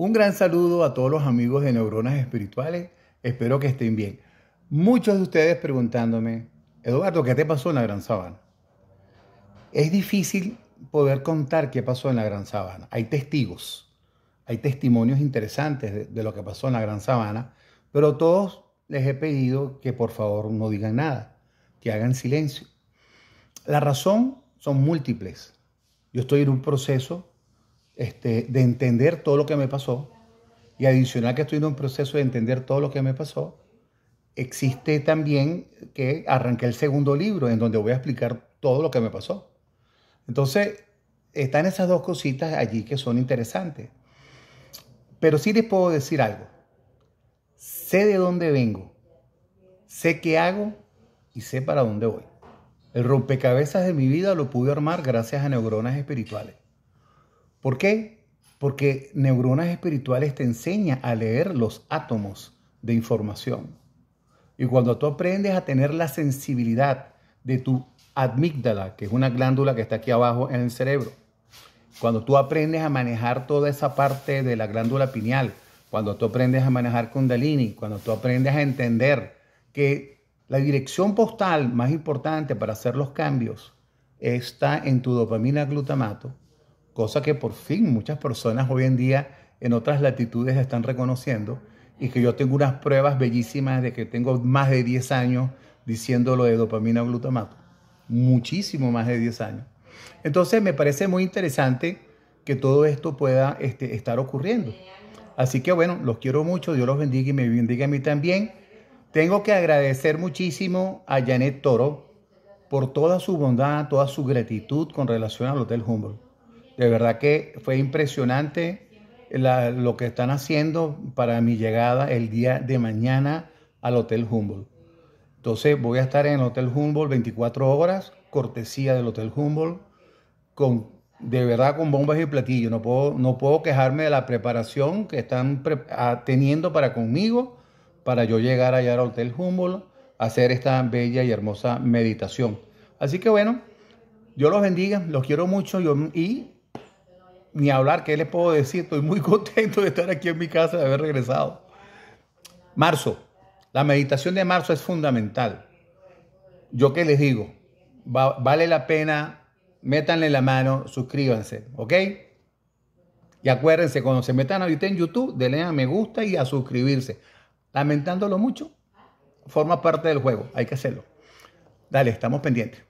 Un gran saludo a todos los amigos de Neuronas Espirituales. Espero que estén bien. Muchos de ustedes preguntándome, Eduardo, ¿qué te pasó en la Gran Sabana? Es difícil poder contar qué pasó en la Gran Sabana. Hay testigos, hay testimonios interesantes de, lo que pasó en la Gran Sabana, pero todos les he pedido que por favor no digan nada, que hagan silencio. La razón son múltiples. Yo estoy en un proceso este, de entender todo lo que me pasó, y adicional que estoy en un proceso de entender todo lo que me pasó, existe también que arranqué el segundo libro en donde voy a explicar todo lo que me pasó. Entonces, están esas dos cositas allí que son interesantes. Pero sí les puedo decir algo. Sé de dónde vengo, sé qué hago y sé para dónde voy. El rompecabezas de mi vida lo pude armar gracias a neuronas espirituales. ¿Por qué? Porque neuronas espirituales te enseña a leer los átomos de información. Y cuando tú aprendes a tener la sensibilidad de tu amígdala, que es una glándula que está aquí abajo en el cerebro, cuando tú aprendes a manejar toda esa parte de la glándula pineal, cuando tú aprendes a manejar Kundalini, cuando tú aprendes a entender que la dirección postal más importante para hacer los cambios está en tu dopamina glutamato, cosa que por fin muchas personas hoy en día en otras latitudes están reconociendo y que yo tengo unas pruebas bellísimas de que tengo más de 10 años diciéndolo de dopamina glutamato, muchísimo más de 10 años. Entonces me parece muy interesante que todo esto pueda este, estar ocurriendo. Así que bueno, los quiero mucho, Dios los bendiga y me bendiga a mí también. Tengo que agradecer muchísimo a Janet Toro por toda su bondad, toda su gratitud con relación al Hotel Humboldt. De verdad que fue impresionante lo que están haciendo para mi llegada el día de mañana al Hotel Humboldt. Entonces voy a estar en el Hotel Humboldt 24 horas, cortesía del Hotel Humboldt, con, de verdad con bombas y platillos. No puedo, no puedo quejarme de la preparación que están ah, teniendo para conmigo, para yo llegar allá al Hotel Humboldt, hacer esta bella y hermosa meditación. Así que bueno, Dios los bendiga, los quiero mucho y ni hablar, ¿qué les puedo decir? Estoy muy contento de estar aquí en mi casa, de haber regresado. Marzo, la meditación de marzo es fundamental. Yo qué les digo, vale la pena, métanle la mano, suscríbanse, ¿ok? Y acuérdense, cuando se metan ahorita en YouTube, denle a me gusta y a suscribirse. Lamentándolo mucho, forma parte del juego, hay que hacerlo. Dale, estamos pendientes.